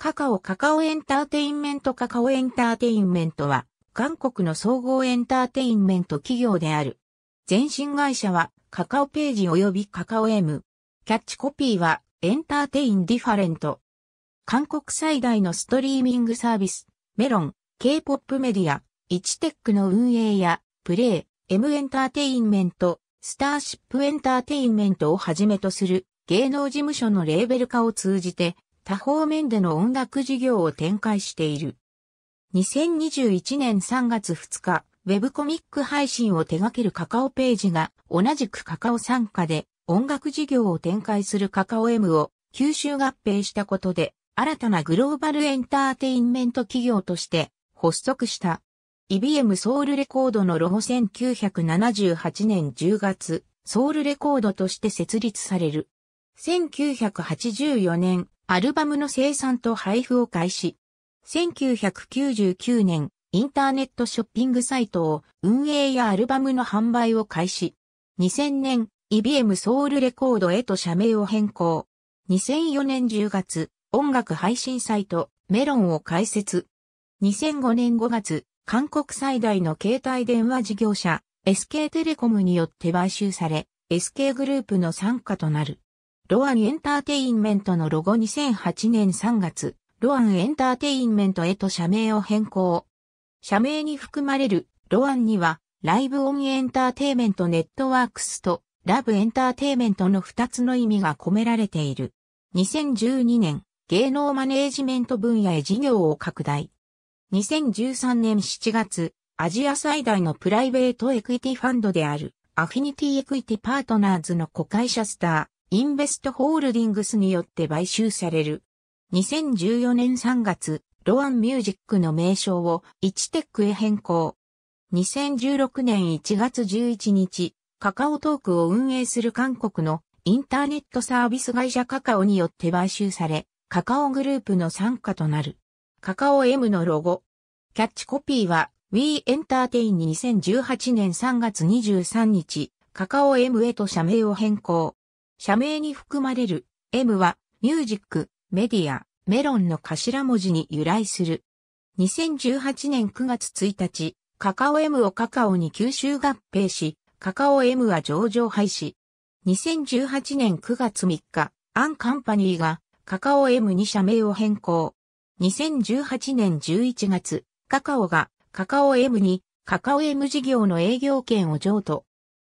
カカオカカオエンターテインメントカカオエンターテインメントは、韓国の総合エンターテインメント企業である。前身会社は、カカオページ及びカカオ M。キャッチコピーは、エンターテインディファレント。韓国最大のストリーミングサービス、メロン、K-POP メディア、イチテックの運営や、プレイ、M エンターテインメント、スターシップエンターテインメントをはじめとする芸能事務所のレーベル化を通じて、多方面での音楽事業を展開している。2021年3月2日、ウェブコミック配信を手掛けるカカオページが、同じくカカオ参加で音楽事業を展開するカカオ M を吸収合併したことで、新たなグローバルエンターテインメント企業として発足した。IBM ソウルレコードのロゴ1978年10月、ソウルレコードとして設立される。1984年、アルバムの生産と配布を開始。1999年、インターネットショッピングサイトを運営やアルバムの販売を開始。2000年、IBM ソウルレコードへと社名を変更。2004年10月、音楽配信サイト、メロンを開設。2005年5月、韓国最大の携帯電話事業者、SK テレコムによって買収され、SK グループの参加となる。ロアンエンターテインメントのロゴ2008年3月、ロアンエンターテインメントへと社名を変更。社名に含まれるロアンには、ライブオンエンターテイメントネットワークスとラブエンターテイメントの2つの意味が込められている。2012年、芸能マネージメント分野へ事業を拡大。2013年7月、アジア最大のプライベートエクイティファンドである、アフィニティエクイティパートナーズの子会社スター、インベストホールディングスによって買収される。2014年3月、ロアンミュージックの名称をイチテックへ変更。2016年1月11日、カカオトークを運営する韓国のインターネットサービス会社カカオによって買収され、カカオグループの参加となる。カカオ M のロゴ。キャッチコピーは We Entertain 2018年3月23日、カカオ M へと社名を変更。社名に含まれる M はミュージック、メディア、メロンの頭文字に由来する。2018年9月1日、カカオ M をカカオに吸収合併し、カカオ M は上場廃止。2018年9月3日、アンカンパニーがカカオ M に社名を変更。2018年11月、カカオがカカオ M にカカオ M 事業の営業権を譲渡。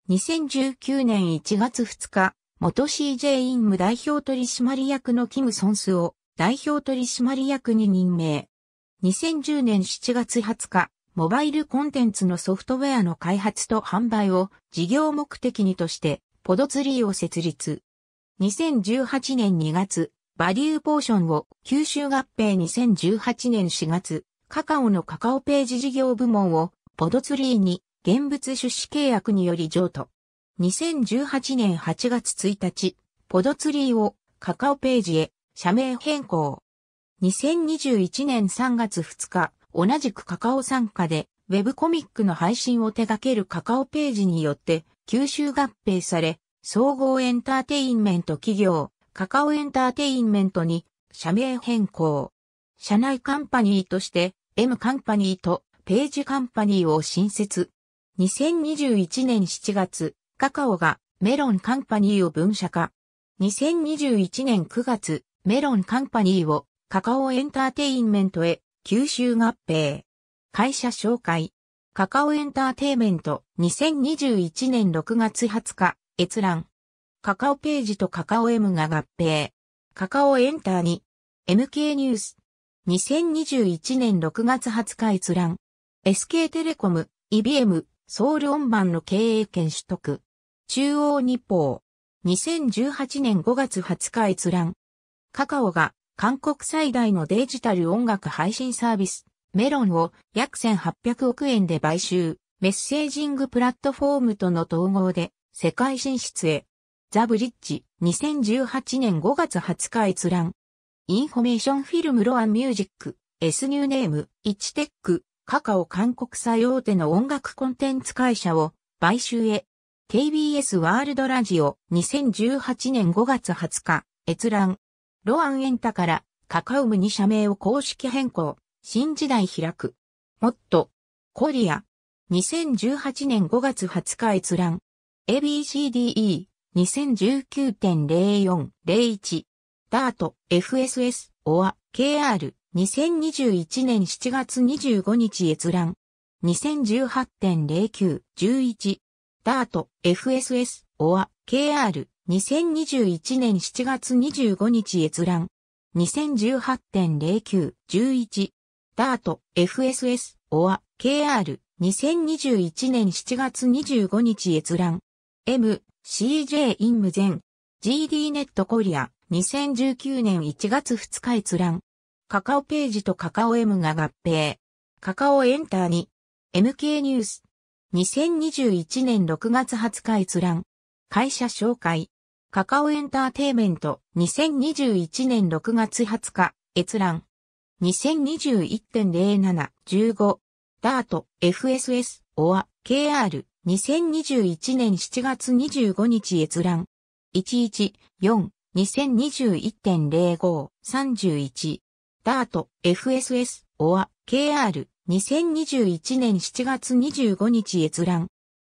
2019年1月2日、元 CJ イン務代表取締役のキム・ソンスを代表取締役に任命。2010年7月20日、モバイルコンテンツのソフトウェアの開発と販売を事業目的にとして、ポドツリーを設立。2018年2月、バリューポーションを吸収合併2018年4月、カカオのカカオページ事業部門をポドツリーに現物出資契約により譲渡。2018年8月1日、ポドツリーをカカオページへ社名変更。2021年3月2日、同じくカカオ参加で、ウェブコミックの配信を手掛けるカカオページによって、吸収合併され、総合エンターテインメント企業、カカオエンターテインメントに、社名変更。社内カンパニーとして、M カンパニーとページカンパニーを新設。2021年7月、カカオがメロンカンパニーを分社化。2021年9月、メロンカンパニーをカカオエンターテインメントへ吸収合併。会社紹介。カカオエンターテインメント2021年6月20日閲覧。カカオページとカカオ M が合併。カカオエンターに MK ニュース。2021年6月20日閲覧。SK テレコム、e b m ソウルオンバンの経営権取得。中央日報。2018年5月20日閲覧。カカオが韓国最大のデジタル音楽配信サービス、メロンを約1800億円で買収、メッセージングプラットフォームとの統合で世界進出へ。ザ・ブリッジ、2018年5月20日閲覧。インフォメーションフィルムロアンミュージック、S ニューネーム、イチテック、カカオ韓国最大手の音楽コンテンツ会社を買収へ KBS ワールドラジオ2018年5月20日、閲覧。ロアンエンタからカカウムに社名を公式変更。新時代開く。もっと、コリア。2018年5月20日閲覧。ABCDE 2019.0401。ダート FSS オア KR 2021年7月25日閲覧。2018.0911。ダート FSS OR, KR 2021年7月25日閲覧2018.09.11ダート FSS OR, KR 2021年7月25日閲覧 M CJ インム全 GD ネットコリア2019年1月2日閲覧カカオページとカカオ M が合併カカオエンターに MK ニュース2021年6月20日閲覧。会社紹介。カカオエンターテイメント。2021年6月20日閲覧。2021.07.15。ダート FSS or KR。2021年7月25日閲覧。114。2021.05.31。ダート FSS or KR。2021年7月25日閲覧。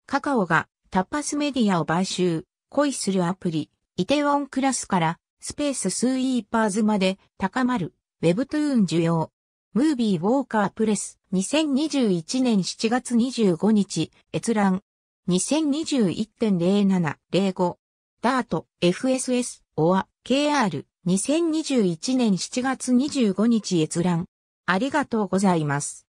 カカオがタッパスメディアを買収、恋するアプリ、イテウォンクラスからスペーススイーパーズまで高まるウェブトゥーン需要。ムービーウォーカープレス2021年7月25日閲覧2021.0705ダート FSS オア KR 2021年7月25日閲覧ありがとうございます。